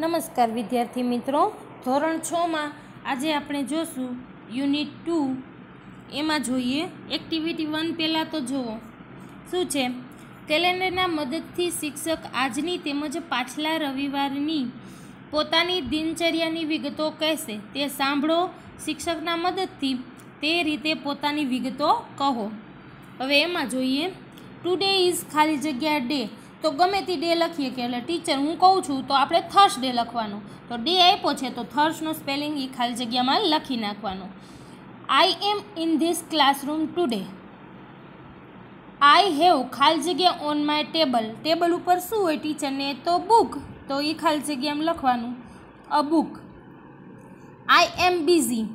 નમસ્કાર વિદ્યાર્થી મિત્રો ધોરણ છમાં આજે આપણે જોશું યુનિટ ટુ એમાં જોઈએ એક્ટિવિટી વન પહેલાં તો જુઓ શું છે કેલેન્ડરના મદદથી શિક્ષક આજની તેમજ પાછલા રવિવારની પોતાની દિનચર્યાની વિગતો કહેશે તે સાંભળો શિક્ષકના મદદથી તે રીતે પોતાની વિગતો કહો હવે એમાં જોઈએ ટુડે ઇઝ ખાલી જગ્યા ડે તો ગમે તે ડે લખીએ કે એટલે ટીચર હું કહું છું તો આપણે થર્સ ડે લખવાનું તો ડે આપ્યો છે તો થર્સનું સ્પેલિંગ એ ખાલી જગ્યામાં લખી નાખવાનું I am in this classroom today I have ખાલી જગ્યા ઓન માય ટેબલ ટેબલ ઉપર શું હોય ટીચરને તો બુક તો એ ખાલી જગ્યા એમ લખવાનું અ બુક આઈ એમ બિઝી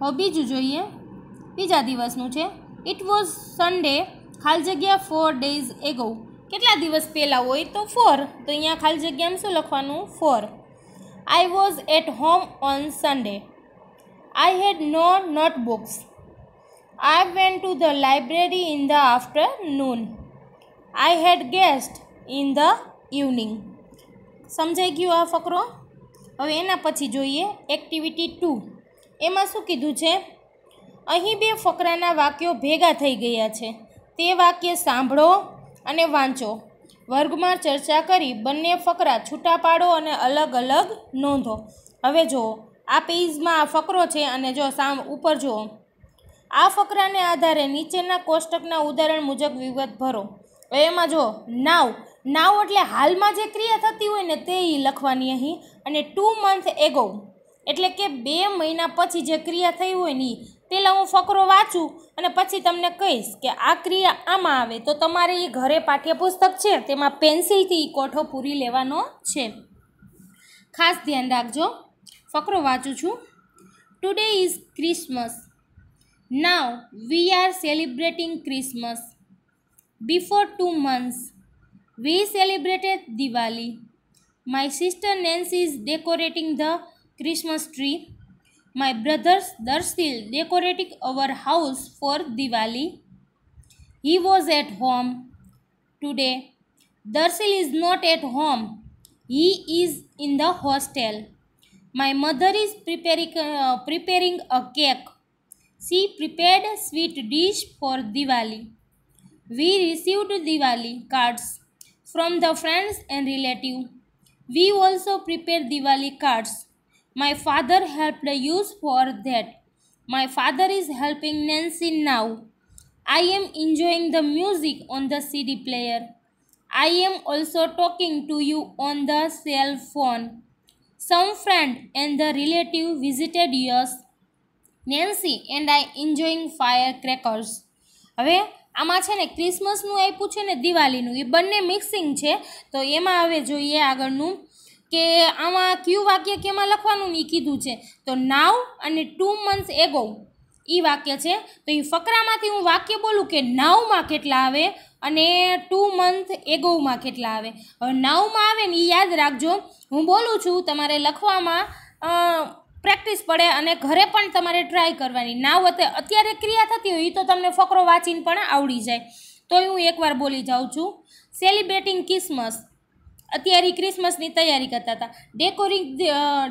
હવે બીજું જોઈએ બીજા દિવસનું છે ઇટ વોઝ સન્ડે ખાલી જગ્યા ફોર ડેઝ એગો કેટલા દિવસ પહેલાં હોય તો ફોર તો અહીંયા ખાલી જગ્યામાં શું લખવાનું four I was at home on Sunday I had no notebooks I went to the library in the afternoon I had guest in the evening સમજાઈ ગયું આ ફકરો હવે એના પછી જોઈએ એક્ટિવિટી ટુ એમાં શું કીધું છે અહીં બે ફકરાના વાક્યો ભેગા થઈ ગયા છે તે વાક્ય સાંભળો અને વાંચો વર્ગમાં ચર્ચા કરી બંને ફકરા છૂટા પાડો અને અલગ અલગ નોંધો હવે જુઓ આ પેજમાં આ ફકરો છે અને જો સામ ઉપર જુઓ આ ફકરાને આધારે નીચેના કોષ્ટકના ઉદાહરણ મુજબ વિગત ભરો એમાં જો નાવ નાવ એટલે હાલમાં જે ક્રિયા થતી હોય ને તે લખવાની અહીં અને ટુ મંથ એગો એટલે કે બે મહિના પછી જે ક્રિયા થઈ હોય ને પહેલાં હું ફકરો વાંચું અને પછી તમને કહીશ કે આ ક્રિયા આમાં આવે તો તમારે એ ઘરે પાઠ્યપુસ્તક છે તેમાં પેન્સિલથી કોઠો પૂરી લેવાનો છે ખાસ ધ્યાન રાખજો ફકરો વાંચું છું today is Christmas now we are celebrating Christmas before two months we celebrated Diwali my sister નેન્સ is decorating the Christmas tree My brothers Darsil decorated our house for Diwali. He was at home today. Darsil is not at home. He is in the hostel. My mother is preparing, uh, preparing a cake. She prepared a sweet dish for Diwali. We received Diwali cards from the friends and relatives. We also prepared Diwali cards My father helped use for that. My father is helping Nancy now. I am enjoying the music on the CD player. I am also talking to you on the cell phone. Some friend and the relative visited us. Nancy and I enjoying firecrackers. હવે આમાં છે ને ક્રિસમસનું આપ્યું છે ને દિવાળીનું એ બંને mixing છે તો એમાં હવે જોઈએ આગળનું કે આમાં કયું વાક્ય કેમાં લખવાનું એ કીધું છે તો નાવ અને ટુ મંથ એગો એ વાક્ય છે તો એ ફકરામાંથી હું વાક્ય બોલું કે નાવમાં કેટલા આવે અને ટુ મંથ એગોમાં કેટલા આવે હવે નાવમાં આવે ને એ યાદ રાખજો હું બોલું છું તમારે લખવામાં પ્રેક્ટિસ પડે અને ઘરે પણ તમારે ટ્રાય કરવાની નાવ અત્યારે ક્રિયા થતી હોય એ તો તમને ફકરો વાંચીને પણ આવડી જાય તો હું એકવાર બોલી જાઉં છું સેલિબ્રેટિંગ ક્રિસમસ અત્યારે ક્રિસમસની તૈયારી કરતા હતા ડેકોરિંગ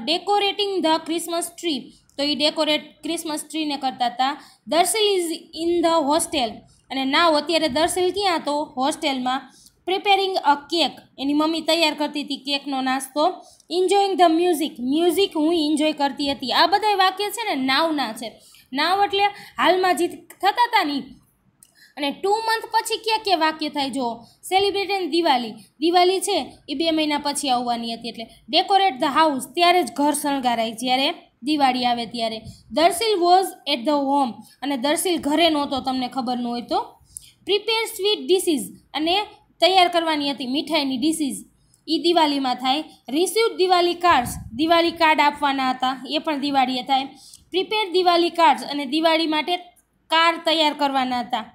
ડેકોરેટિંગ ધ ક્રિસમસ ટ્રી તો એ ડેકોરેટ ક્રિસમસ ટ્રીને કરતા હતા Darshil is in the hostel અને નાવ અત્યારે દર્શિલ ક્યાં હતો હોસ્ટેલમાં પ્રિપેરિંગ અ કેક એની મમ્મી તૈયાર કરતી હતી કેકનો નાસ્તો ઇન્જોઈંગ ધ મ્યુઝિક મ્યુઝિક હું ઇન્જોય કરતી હતી આ બધા વાક્ય છે ને નાવના છે નાવ એટલે હાલમાં જે થતા હતા નહીં અને ટુ મંથ પછી ક્યાં ક્યાં વાક્ય થાય જો સેલિબ્રેટિંગ દિવાળી દિવાળી છે એ બે મહિના પછી આવવાની હતી એટલે ડેકોરેટ ધ હાઉસ ત્યારે જ ઘર શણગારાય જ્યારે દિવાળી આવે ત્યારે Darshil was at the home અને દર્શિલ ઘરે નહોતો તમને ખબર ન હોય તો પ્રિપેર સ્વીટ ડિશીઝ અને તૈયાર કરવાની હતી મીઠાઈની ડિશીઝ એ દિવાળીમાં થાય receive Diwali cards Diwali card આપવાના હતા એ પણ દિવાળીએ થાય પ્રિપેર દિવાળી કાર્ડ્સ અને દિવાળી માટે કાર્ડ તૈયાર કરવાના હતા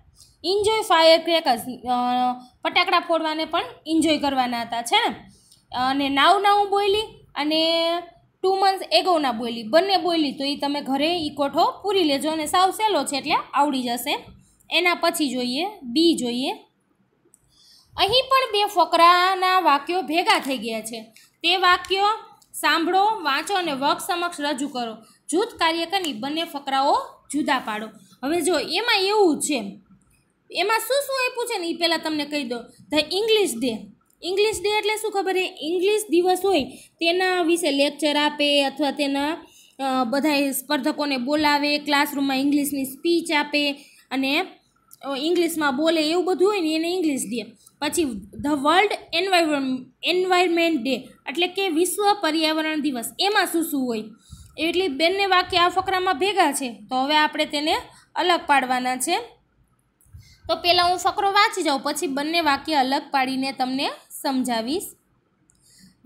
ઇન્જોય ફાયર ક્રેકર્સ ફટાકડા ફોડવાને પણ ઇન્જોય કરવાના હતા છે ને અને નાવ નાવું બોયલી અને ટુ મંથ એગોના બોયલી બંને બોયલી તો એ તમે ઘરે એ કોઠો પૂરી લેજો અને સાવ સહેલો છે એટલે આવડી જશે એના પછી જોઈએ બી જોઈએ અહીં પણ બે ફકરાના વાક્યો ભેગા થઈ ગયા છે તે વાક્યો સાંભળો વાંચો અને વર્ક સમક્ષ રજૂ કરો જૂથ કાર્ય કરી બંને ફકરાઓ જુદા પાડો હવે જો એમાં એવું છે એમાં શું શું આપ્યું છે ને એ પહેલાં તમને કહી દો the English day English day એટલે શું ખબર એ ઇંગ્લિશ દિવસ હોય તેના વિશે લેક્ચર આપે અથવા તેના બધા સ્પર્ધકોને બોલાવે ક્લાસરૂમમાં ઇંગ્લિશની સ્પીચ આપે અને ઇંગ્લિશમાં બોલે એવું બધું હોય ને એને ઇંગ્લિશ ડે પછી the world environment environment day એટલે કે વિશ્વ પર્યાવરણ દિવસ એમાં શું શું હોય એટલે બંને વાક્ય આ ફકરામાં ભેગા છે તો હવે આપણે તેને અલગ પાડવાના છે તો પહેલાં હું ફકરો વાંચી જાઉં પછી બંને વાક્ય અલગ પાડીને તમને સમજાવીશ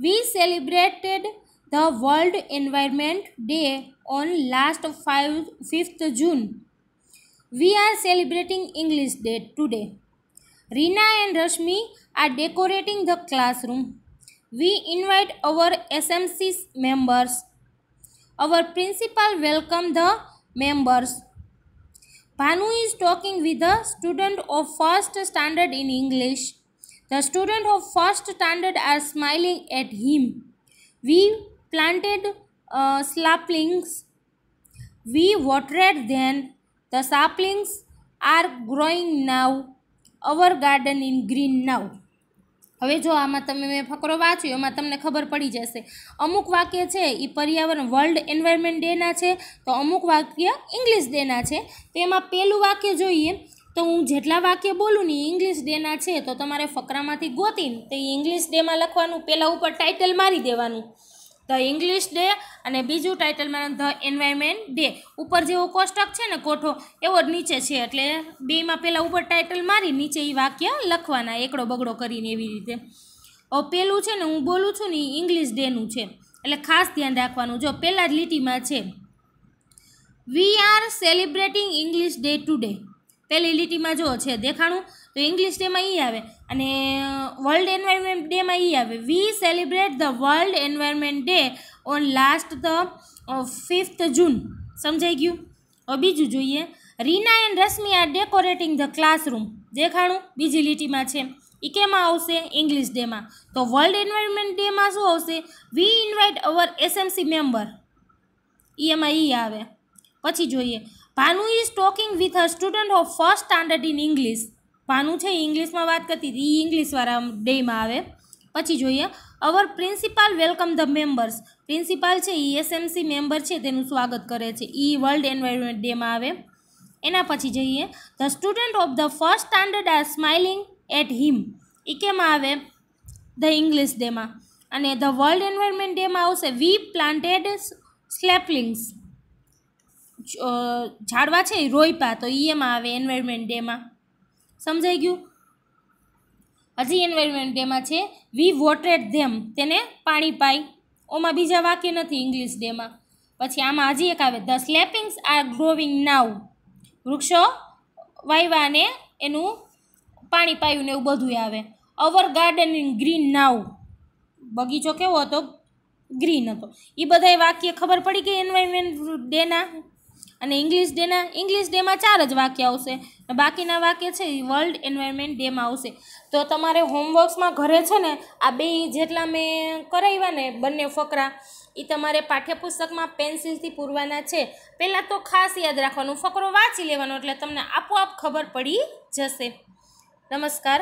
we celebrated the world environment day on last five fifth June we are celebrating English day today Reena and Rashmi are decorating the classroom we invite our SMC members our principal welcome the members Panu is talking with a student of first standard in English. The student of first standard are smiling at him. We planted uh, saplings. We watered them. The saplings are growing now. Our garden is green now. હવે જો આમાં તમે મેં ફકરો વાંચ્યો એમાં તમને ખબર પડી જશે અમુક વાક્ય છે એ પર્યાવરણ વર્લ્ડ એન્વાયરમેન્ટ ડેના છે તો અમુક વાક્ય ઇંગ્લિશ ડેના છે તો એમાં પહેલું વાક્ય જોઈએ તો હું જેટલા વાક્ય બોલું ને ઇંગ્લિશ ડેના છે તો તમારે ફકરામાંથી ગોતીને તો એ ઇંગ્લિશ ડેમાં લખવાનું પહેલાં ઉપર ટાઇટલ મારી દેવાનું ધ ઇંગ્લિશ ડે અને બીજું ટાઇટલમાં ધ એન્વાયરમેન્ટ ડે ઉપર જેવો કોષ્ટક છે ને કોઠો એવો જ નીચે છે એટલે બેમાં પહેલાં ઉપર ટાઇટલ મારી નીચે એ વાક્ય લખવાના એકડો બગડો કરીને એવી રીતે પેલું છે ને હું બોલું છું ને એ ઇંગ્લિશ ડેનું છે એટલે ખાસ ધ્યાન રાખવાનું જો પહેલાં જ લીટીમાં છે we are celebrating English day today પહેલી લીટીમાં જો છે દેખાણું તો ઇંગ્લિશ ડેમાં એ આવે અને વર્લ્ડ એન્વાયરમેન્ટ ડેમાં એ આવે we celebrate the world environment day on last the fifth June સમજાઈ ગયું હવે બીજું જોઈએ Reena and Rashmi are decorating the classroom દેખાણું બીજી લીટીમાં છે એ કેમાં આવશે ઇંગ્લિશ ડેમાં તો વર્લ્ડ એન્વાયરમેન્ટ ડેમાં શું આવશે we invite our SMC member એમાં એ આવે પછી જોઈએ Bhanu is talking with a student of first standard in English Bhanu છે ઇંગ્લિશમાં વાત કરતી હતી ઇંગ્લિશવાળા ડેમાં આવે પછી જોઈએ our principal welcome the members principal છે એ એસએમસી મેમ્બર છે તેનું સ્વાગત કરે છે ઈ વર્લ્ડ એન્વાયરમેન્ટ ડેમાં આવે એના પછી જઈએ the student of the first standard are smiling at him એ કેમાં આવે ધ ઇંગ્લિશ ડેમાં અને ધ વર્લ્ડ એન્વાયરમેન્ટ ડેમાં આવશે વી પ્લાન્ટેડ સ્લેપલિંગ્સ ઝાડવા છે રોઈપા તો એ એમાં આવે એન્વાયરમેન્ટ ડેમાં સમજાઈ ગયું હજી એન્વાયરમેન્ટ ડેમાં છે વી વોટેડ ધેમ તેને પાણી પાઈ ઓમાં બીજા વાક્ય નથી ઇંગ્લિશ ડેમાં પછી આમાં હજી એક આવે the saplings are growing now વૃક્ષો વાયવાને એનું પાણી પાયું ને એવું બધું આવે our garden in green now બગીચો કેવો હતો ગ્રીન હતો એ બધા વાક્ય ખબર પડી ગઈ એન્વાયરમેન્ટ ડેના અને ઇંગ્લિશ ડેના ઇંગ્લિશ ડેમાં ચાર જ વાક્ય આવશે બાકીના વાક્ય છે એ વર્લ્ડ એન્વાયરમેન્ટ ડેમાં આવશે તો તમારે હોમવર્ક્સમાં ઘરે છે ને આ બે જેટલા મેં કરાવ્યા ને બંને ફકરા એ તમારે પાઠ્યપુસ્તકમાં પેન્સિલથી પૂરવાના છે પહેલાં તો ખાસ યાદ રાખવાનું ફકરો વાંચી લેવાનો એટલે તમને આપોઆપ ખબર પડી જશે નમસ્કાર